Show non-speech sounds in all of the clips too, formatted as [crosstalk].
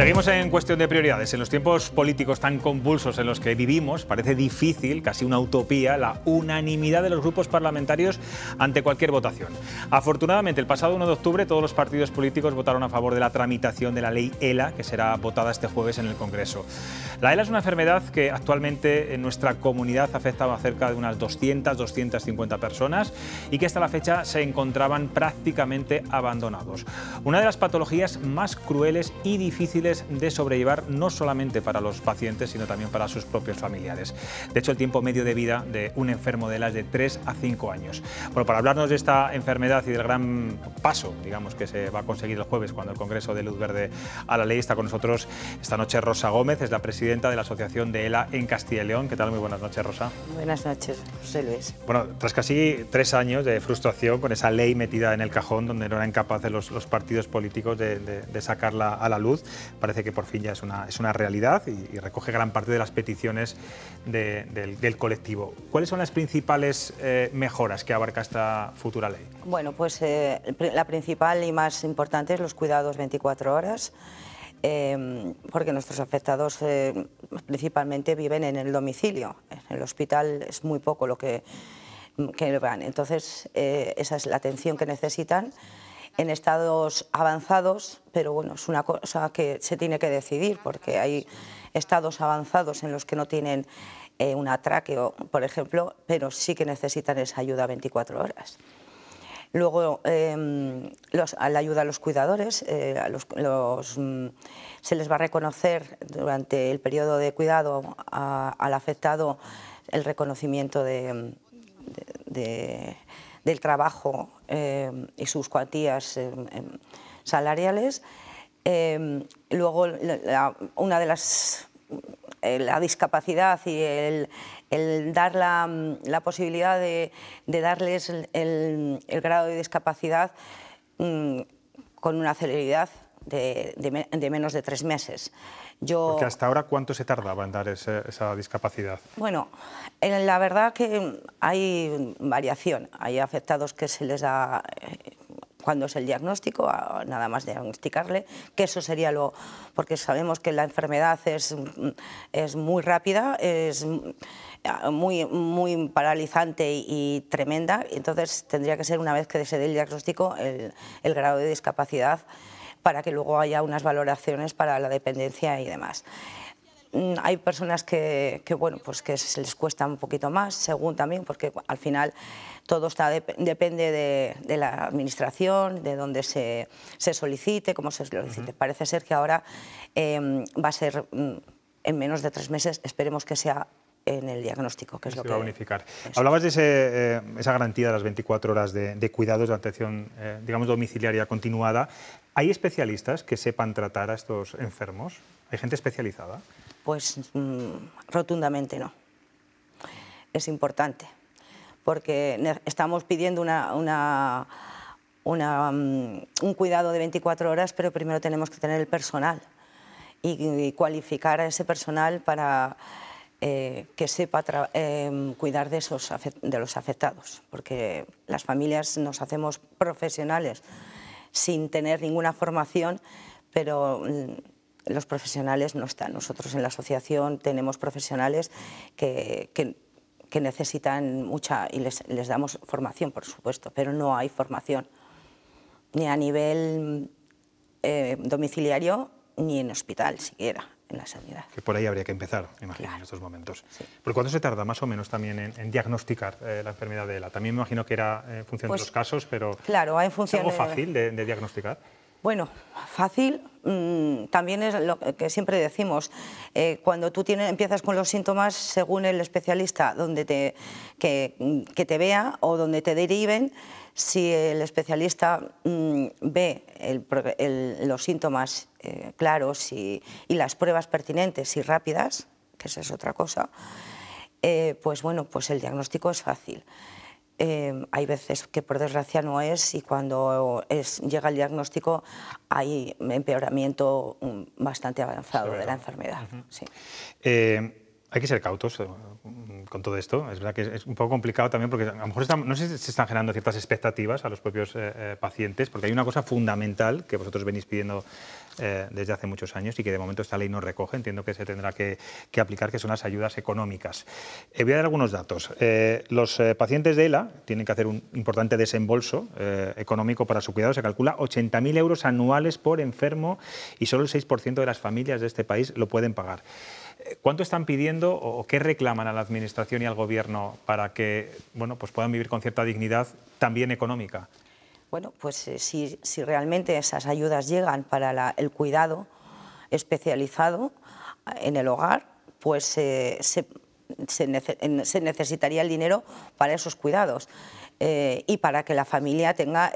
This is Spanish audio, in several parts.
Seguimos en cuestión de prioridades. En los tiempos políticos tan convulsos en los que vivimos, parece difícil, casi una utopía, la unanimidad de los grupos parlamentarios ante cualquier votación. Afortunadamente, el pasado 1 de octubre todos los partidos políticos votaron a favor de la tramitación de la ley ELA, que será votada este jueves en el Congreso. La ELA es una enfermedad que actualmente en nuestra comunidad afecta a cerca de unas 200, 250 personas y que hasta la fecha se encontraban prácticamente abandonados. Una de las patologías más crueles y difíciles de sobrellevar no solamente para los pacientes, sino también para sus propios familiares. De hecho, el tiempo medio de vida de un enfermo de ELA es de 3 a 5 años. Bueno, para hablarnos de esta enfermedad y del gran paso, digamos, que se va a conseguir el jueves cuando el Congreso de Luz Verde a la Ley está con nosotros esta noche Rosa Gómez, es la presidenta de la Asociación de ELA en Castilla y León. ¿Qué tal? Muy buenas noches, Rosa. Buenas noches, José Luis. Bueno, tras casi tres años de frustración con esa ley metida en el cajón donde no eran capaces los, los partidos políticos de, de sacarla a la luz, parece que por fin ya es una, es una realidad y, recoge gran parte de las peticiones del, colectivo. ¿Cuáles son las principales eh, mejoras que abarca esta futura ley? Bueno, pues eh, la principal y más importante es los cuidados 24 horas. Em, porque nuestros afectados eh, principalmente viven en el domicilio, en el hospital es muy poco lo que, que van. Entonces, esa es la atención que necesitan en estados avanzados, pero bueno, es una cosa que se tiene que decidir porque hay estados avanzados en los que no tienen eh, un atraqueo, por ejemplo, pero sí que necesitan esa ayuda 24 horas. Luego, em, la ayuda a los cuidadores, eh, mm, se les va a reconocer durante el periodo de cuidado al afectado el reconocimiento de del trabajo eh, y sus cuantías eh, em, salariales. Em, luego, una de las eh, la discapacidad y el, dar la, posibilidad de, darles el, grado de discapacidad mm, con una celeridad de, menos de tres meses. Yo... Porque hasta ahora, ¿cuánto se tardaba en dar esa discapacidad? Bueno, la verdad que hay variación. Hay afectados que se les da eh, cuando es el diagnóstico, nada más diagnosticarle, que eso sería lo... porque sabemos que la enfermedad es, mm, es muy rápida, es mm, muy, muy paralizante y tremenda, entonces tendría que ser una vez que se dé el diagnóstico el grado de discapacidad para que luego haya unas valoraciones para la dependencia y demás mm, hay personas que, que, bueno pues que les cuesta un poquito más según también porque al final todo está depende de, la administración de dónde se, solicite cómo se solicite parece ser que ahora em, va a ser mm, en menos de tres meses esperemos que sea en el diagnóstico, que es lo que... va a unificar. de eh, esa garantía de las 24 horas de, cuidados, de atención, eh, digamos, domiciliaria continuada. ¿Hay especialistas que sepan tratar a estos enfermos? ¿Hay gente especializada? Pues mm, rotundamente no. Es importante, porque estamos pidiendo una, mm, un cuidado de 24 horas, pero primero tenemos que tener el personal y, cualificar a ese personal para eh, que sepa eh, cuidar de, esos de los afectados, porque las familias nos hacemos profesionales sin tener ninguna formación, pero mm, los profesionales no están. Nosotros en la asociación tenemos profesionales que, necesitan mucha y les, damos formación, por supuesto, pero no hay formación ni a nivel eh, domiciliario ni en hospital siquiera en la sanidad. Que por ahí habría que empezar, imagino, en estos momentos. ¿Por cuánto se tarda más o menos también en, diagnosticar eh, la enfermedad de ELA? También me imagino que era eh, en función de pues los casos, pero claro, ¿es algo fácil de diagnosticar? Bueno, fácil mm, también es lo que siempre decimos. Eh, cuando tú empiezas con los síntomas, según el especialista donde te, que, mm, te vea o donde te deriven, si el especialista mm, ve los síntomas eh, claros y, las pruebas pertinentes y rápidas, que esa es otra cosa, eh, pues bueno, pues el diagnóstico es fácil. Em, hay veces que por desgracia no es y cuando es, llega el diagnóstico hay empeoramiento mm, bastante avanzado de la enfermedad hay que ser cautos eh, con todo esto. Es verdad que es un poco complicado también porque a lo mejor no sé si se están generando ciertas expectativas a los propios eh, eh, pacientes, porque hay una cosa fundamental que vosotros venís pidiendo desde hace muchos años y que de momento esta ley no recoge, entiendo que se tendrá que, aplicar, que son las ayudas económicas. voy a dar algunos datos. los pacientes de ELA tienen que hacer un importante desembolso económico para su cuidado. Se calcula 80.000 euros anuales por enfermo y solo el 6% de las familias de este país lo pueden pagar. ¿Cuánto están pidiendo o qué reclaman a la Administración y al Gobierno para que bueno, pues puedan vivir con cierta dignidad también económica? Bueno, pues eh, si, realmente esas ayudas llegan para el cuidado especializado eh, en el hogar, pues eh, se, necesitaría el dinero para esos cuidados. y para que la familia tenga,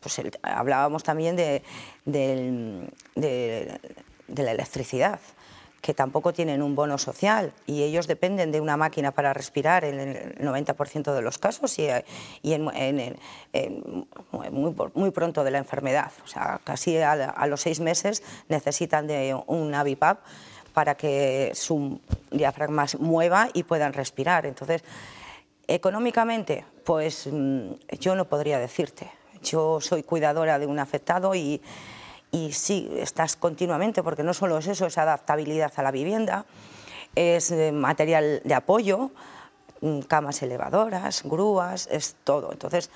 pues hablábamos también de la electricidad que tampoco tienen un bono social y ellos dependen de una máquina para respirar en el 90% de los casos y, en, muy, pronto de la enfermedad. O sea, casi a, los seis meses necesitan de un AVIPAP para que su diafragma se mueva y puedan respirar. Entonces, económicamente, pues mm, yo no podría decirte. Yo soy cuidadora de un afectado y y sí, estás continuamente, porque no solo es eso, es adaptabilidad a la vivienda, es eh, material de apoyo, mm, camas elevadoras, grúas, es todo. Entonces,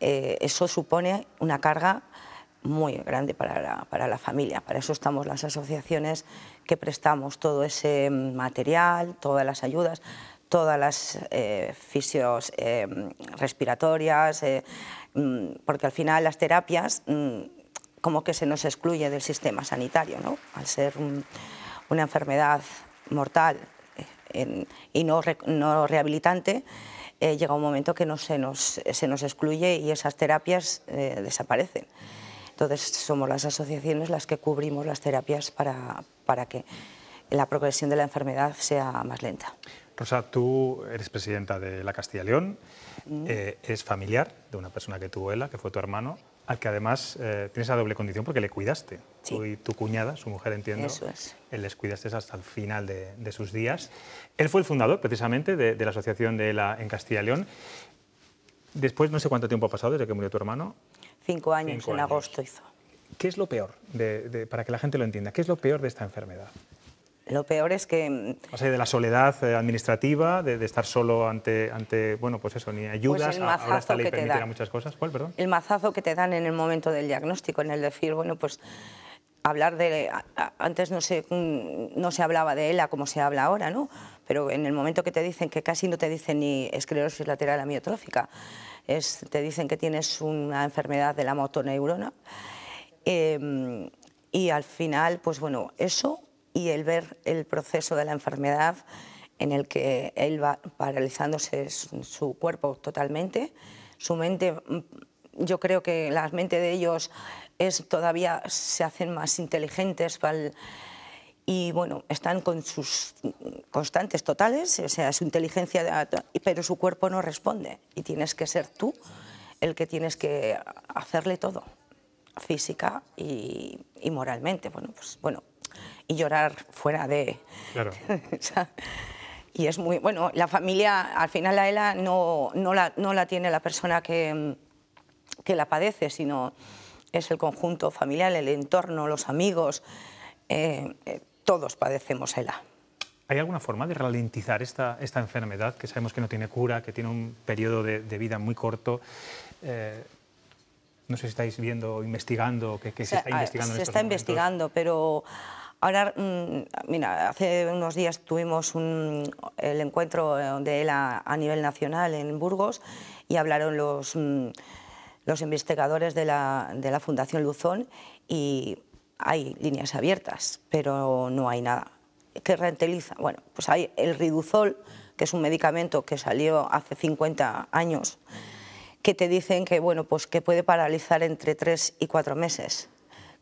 eh, eso supone una carga muy grande para la, familia. Para eso estamos las asociaciones que prestamos todo ese material, todas las ayudas, todas las eh, fisios respiratorias, mm, porque al final las terapias mm, como que se nos excluye del sistema sanitario, ¿no? al ser una enfermedad mortal eh, y no, no rehabilitante, eh, llega un momento que no se, nos, excluye y esas terapias eh, desaparecen. Entonces somos las asociaciones las que cubrimos las terapias para, que la progresión de la enfermedad sea más lenta. Rosa, tú eres presidenta de la Castilla León, ¿es familiar de una persona que tuvo ELA, que fue tu hermano al que además eh, tienes la doble condición porque le cuidaste. Tú y tu cuñada, su mujer, entiendo, Eso es. él eh, les cuidaste hasta el final de, sus días. Él fue el fundador, precisamente, de, la asociación de ELA en Castilla y León. Después, no sé cuánto tiempo ha pasado desde que murió tu hermano. Cinco años, en agosto hizo. ¿Qué es lo peor, para que la gente lo entienda, qué es lo peor de esta enfermedad? Lo peor es que... Mm, de la soledad eh, administrativa, de, estar solo ante, ante, bueno, pues eso, ni pues ayudas, ahora esta ley muchas cosas. ¿Cuál, perdón? El mazazo que te dan en el momento del diagnóstico, en el decir, bueno, pues hablar de... Antes no se, mm, no se hablaba de ELA como se habla ahora, ¿no? Pero en el momento que te dicen, que casi no te dicen ni esclerosis lateral amiotrófica, te dicen que tienes una enfermedad de la motoneurona, em, y al final, pues bueno, eso y el ver el proceso de la enfermedad en el que él va paralizándose su cuerpo totalmente, su mente, mm, yo creo que la mente de ellos es todavía se hacen más inteligentes y bueno, están con sus constantes totales, o sea, su inteligencia, pero su cuerpo no responde y tienes que ser tú el que tienes que hacerle todo, física y, y moralmente. Bueno, pues bueno, y llorar fuera de... Claro. [laughs] y es muy... Bueno, la familia, al final la ELA no, no, la, no la tiene la persona que, que la padece, sino es el conjunto familiar, el entorno, los amigos. Eh, eh, todos padecemos ELA. ¿Hay alguna forma de ralentizar esta, esta enfermedad, que sabemos que no tiene cura, que tiene un periodo de, vida muy corto? Eh, no sé si estáis viendo, investigando, que, se está investigando. Se está investigando, pero Ahora, mm, mira, hace unos días tuvimos un, el encuentro de él a, nivel nacional en Burgos y hablaron los, mm, los investigadores de la, de la Fundación Luzón y hay líneas abiertas, pero no hay nada. ¿Qué renteliza? Bueno, pues hay el riduzol, que es un medicamento que salió hace 50 años, que te dicen que, bueno, pues que puede paralizar entre 3 y 4 meses.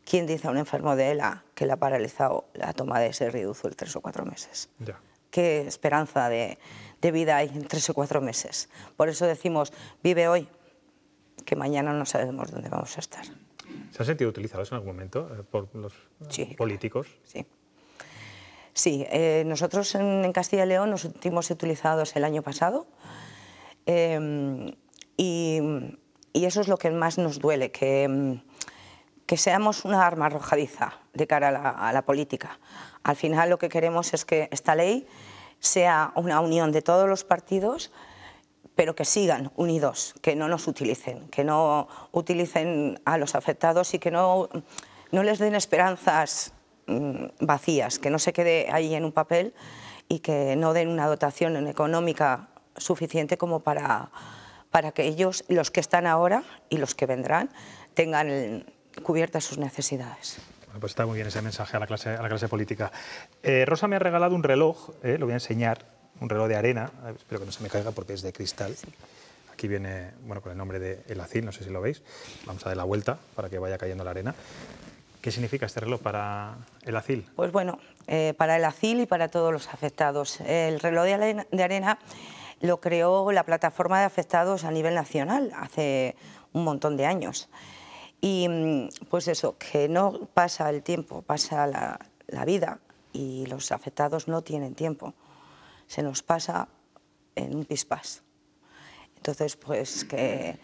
¿quién dice a un enfermo de ELA que le ha paralizado la toma de ese el tres o cuatro meses? ¿Qué esperanza de, vida hay en tres o cuatro meses? Por eso decimos, vive hoy, que mañana no sabemos dónde vamos a estar. ¿Se han sentido utilizados en algún momento eh, por los eh, políticos? sí. Sí, eh, nosotros en, Castilla y León nos sentimos utilizados el año pasado em, y, y, eso es lo que más nos duele, que em, que seamos una arma arrojadiza de cara a la, política. Al final lo que queremos es que esta ley sea una unión de todos los partidos, pero que sigan unidos, que no nos utilicen, que no utilicen a los afectados y que no, no les den esperanzas mm, vacías, que no se quede ahí en un papel y que no den una dotación económica suficiente como para, para que ellos, los que están ahora y los que vendrán, tengan cubiertas sus necesidades. pues está muy bien ese mensaje a la clase, a la clase política. Eh, Rosa me ha regalado un reloj, eh, lo voy a enseñar, un reloj de arena, espero que no se me caiga porque es de cristal. Aquí viene, bueno, con el nombre de El Acil, no sé si lo veis. Vamos a dar la vuelta para que vaya cayendo la arena. ¿Qué significa este reloj para el ACIL? Pues bueno, eh, para el ACIL y para todos los afectados. El reloj de arena, lo creó la plataforma de afectados a nivel nacional hace un montón de años. Y mm, pues eso, que no pasa el tiempo, pasa la, vida y los afectados no tienen tiempo. Se nos pasa en un pispás. Entonces, pues que,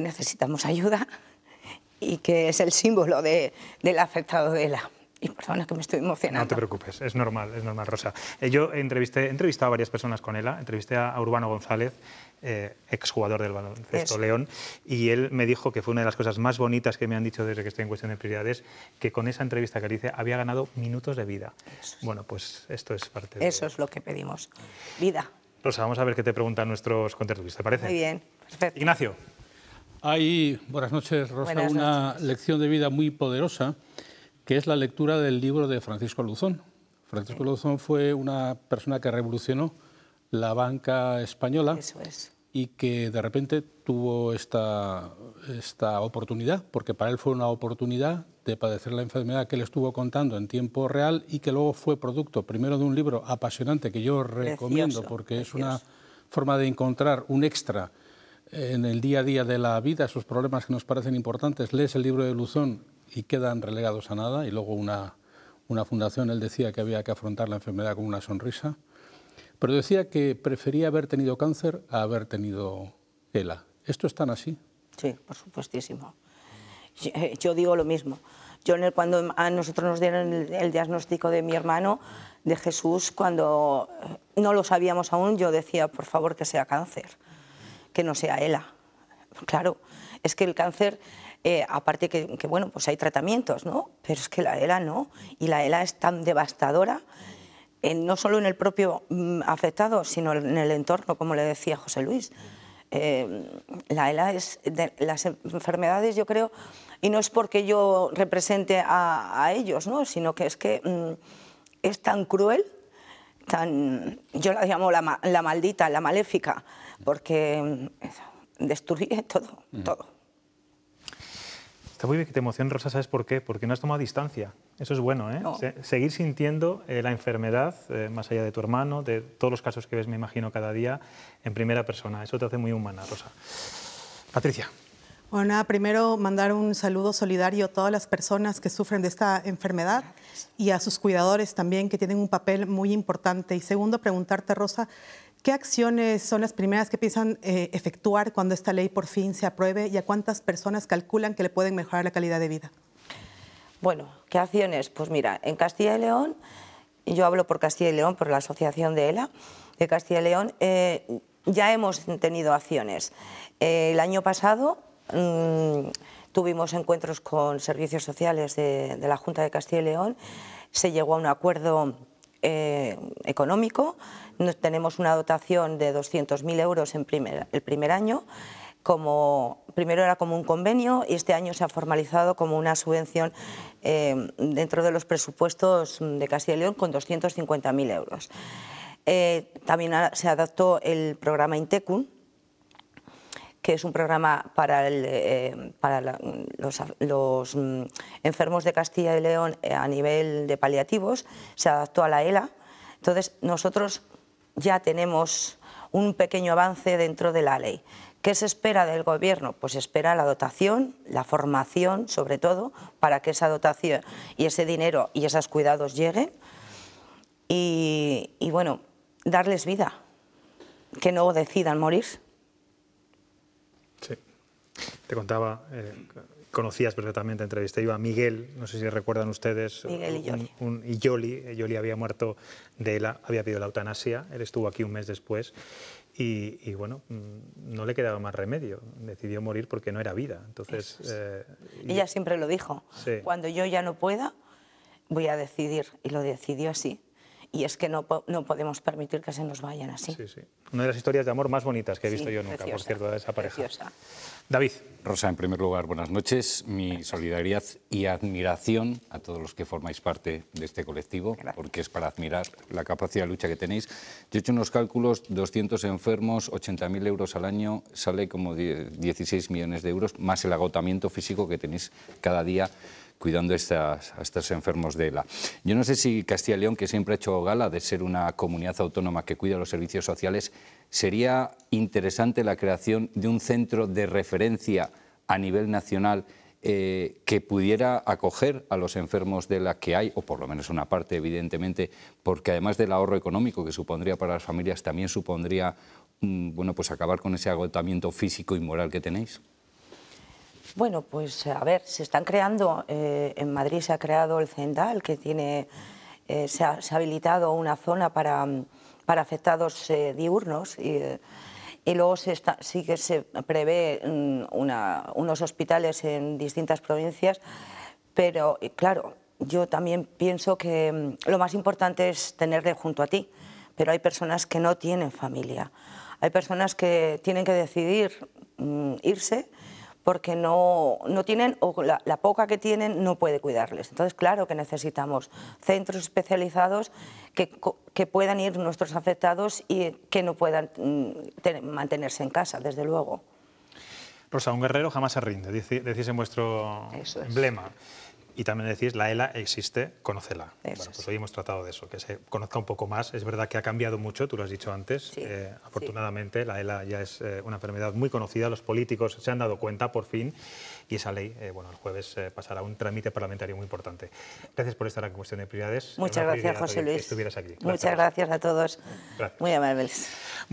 necesitamos ayuda y que es el símbolo del afectado de la. Y perdona que me estoy emocionando. No te preocupes, es normal, es normal, Rosa. Eh, yo entrevisté, he entrevistado a varias personas con ella, entrevisté a Urbano González, eh, exjugador del baloncesto León, y él me dijo que fue una de las cosas más bonitas que me han dicho desde que estoy en cuestión de prioridades, que con esa entrevista que le hice había ganado minutos de vida. Bueno, pues esto es parte Eso de... Eso es lo que pedimos, vida. Rosa, vamos a ver qué te preguntan nuestros contertulios, ¿te parece? Muy bien, perfecto. Ignacio. buenas noches, Rosa, una lección de vida muy poderosa que es la lectura del libro de Francisco Luzón. Francisco Luzón fue una persona que revolucionó la banca española y que de repente tuvo esta, esta oportunidad, porque para él fue una oportunidad de padecer la enfermedad que le estuvo contando en tiempo real y que luego fue producto primero de un libro apasionante que yo recomiendo porque es una forma de encontrar un extra en el día a día de la vida, esos problemas que nos parecen importantes. Lees el libro de Luzón y quedan relegados a nada, y luego una, una fundación, él decía que había que afrontar la enfermedad con una sonrisa, pero decía que prefería haber tenido cáncer a haber tenido ELA. ¿Esto es tan así? Sí, por supuestísimo. Yo eh, digo lo mismo. Yo en el, cuando a nosotros nos dieron el, el, diagnóstico de mi hermano, de Jesús, cuando eh, no lo sabíamos aún, yo decía, por favor, que sea cáncer, que no sea ELA. Claro, es que el cáncer eh, aparte que, que, bueno, pues hay tratamientos, ¿no? Pero es que la ELA no, y la ELA es tan devastadora, eh, no solo en el propio mm, afectado, sino en el entorno, como le decía José Luis. Eh, la ELA es de las enfermedades, yo creo, y no es porque yo represente a, ellos, ¿no? sino que es que mm, es tan cruel, tan, yo la llamo la, maldita, la maléfica, porque mm, destruye todo, todo. Está muy bien que te emociones, Rosa, ¿sabes por qué? Porque no has tomado distancia. Eso es bueno, ¿eh? seguir sintiendo eh, la enfermedad, eh, más allá de tu hermano, de todos los casos que ves, me imagino, cada día, en primera persona. Eso te hace muy humana, Rosa. Patricia. Bueno, nada, primero mandar un saludo solidario a todas las personas que sufren de esta enfermedad y a sus cuidadores también, que tienen un papel muy importante. Y segundo, preguntarte, Rosa, ¿Qué acciones son las primeras que piensan eh, efectuar cuando esta ley por fin se apruebe y a cuántas personas calculan que le pueden mejorar la calidad de vida? Bueno, ¿qué acciones? Pues mira, en Castilla y León, yo hablo por Castilla y León, por la asociación de ELA, de Castilla y León, eh, ya hemos tenido acciones. Eh, el año pasado mm, tuvimos encuentros con servicios sociales de la Junta de Castilla y León, se llegó a un acuerdo eh, económico. tenemos una dotación de 200.000 euros en el primer año. Como, primero era como un convenio y este año se ha formalizado como una subvención eh, dentro de los presupuestos de Castilla y León con 250.000 euros. Eh, también se adaptó el programa Intecum, que es un programa para, eh, los, mm, enfermos de Castilla y León eh, a nivel de paliativos, se adaptó a la ELA. Entonces, nosotros ya tenemos un pequeño avance dentro de la ley. ¿Qué se espera del Gobierno? Pues espera la dotación, la formación, sobre todo, para que esa dotación y ese dinero y esos cuidados lleguen. Y, y bueno, darles vida, que no decidan morir te contaba, eh, conocías perfectamente, entrevisté yo a Miguel, no sé si recuerdan ustedes. Miguel y Yoli. Un, eh, Yoli, había muerto de la, había pedido la eutanasia, él estuvo aquí un mes después. Y, bueno, mm, no le quedaba más remedio. Decidió morir porque no era vida. Entonces, eh, Ella siempre lo dijo. Cuando yo ya no pueda, voy a decidir. Y lo decidió así y es que no, no podemos permitir que se nos vayan así. Sí, sí. Una de las historias de amor más bonitas que he visto yo nunca, por cierto, de esa pareja. David. Rosa, en primer lugar, buenas noches. Mi solidaridad y admiración a todos los que formáis parte de este colectivo, porque es para admirar la capacidad de lucha que tenéis. Yo he hecho unos cálculos, 200 enfermos, 80.000 euros al año, sale como 16 millones de euros, más el agotamiento físico que tenéis cada día cuidando a estos enfermos de la. Yo no sé si Castilla y León, que siempre ha hecho gala de ser una comunidad autónoma que cuida los servicios sociales, sería interesante la creación de un centro de referencia a nivel nacional eh, que pudiera acoger a los enfermos de la que hay, o por lo menos una parte, evidentemente, porque además del ahorro económico que supondría para las familias, también supondría mm, bueno, pues acabar con ese agotamiento físico y moral que tenéis. Bueno, pues a ver, se están creando, eh, en Madrid se ha creado el CENDAL, que tiene, eh, se, ha, habilitado una zona para, afectados eh, diurnos y, luego sí que se prevé mm, unos hospitales en distintas provincias, pero claro, yo también pienso que mm, lo más importante es tenerle junto a ti, pero hay personas que no tienen familia, hay personas que tienen que decidir mm, irse porque no, tienen, o la, poca que tienen no puede cuidarles. Entonces, claro que necesitamos centros especializados que, puedan ir nuestros afectados y que no puedan mm, mantenerse en casa, desde luego. Rosa, un guerrero jamás se rinde, decís en vuestro emblema y también decís, la ELA existe, conócela. bueno, pues hoy hemos tratado de eso, que se conozca un poco más. Es verdad que ha cambiado mucho, tú lo has dicho antes. Eh, afortunadamente, la ELA ya es eh, una enfermedad muy conocida, los políticos se han dado cuenta por fin y esa ley, eh, bueno, el jueves pasará un trámite parlamentario muy importante. Gracias por estar en Cuestión de Prioridades. Muchas gracias, José Luis. Que estuvieras aquí. Muchas gracias a todos. Muy amables.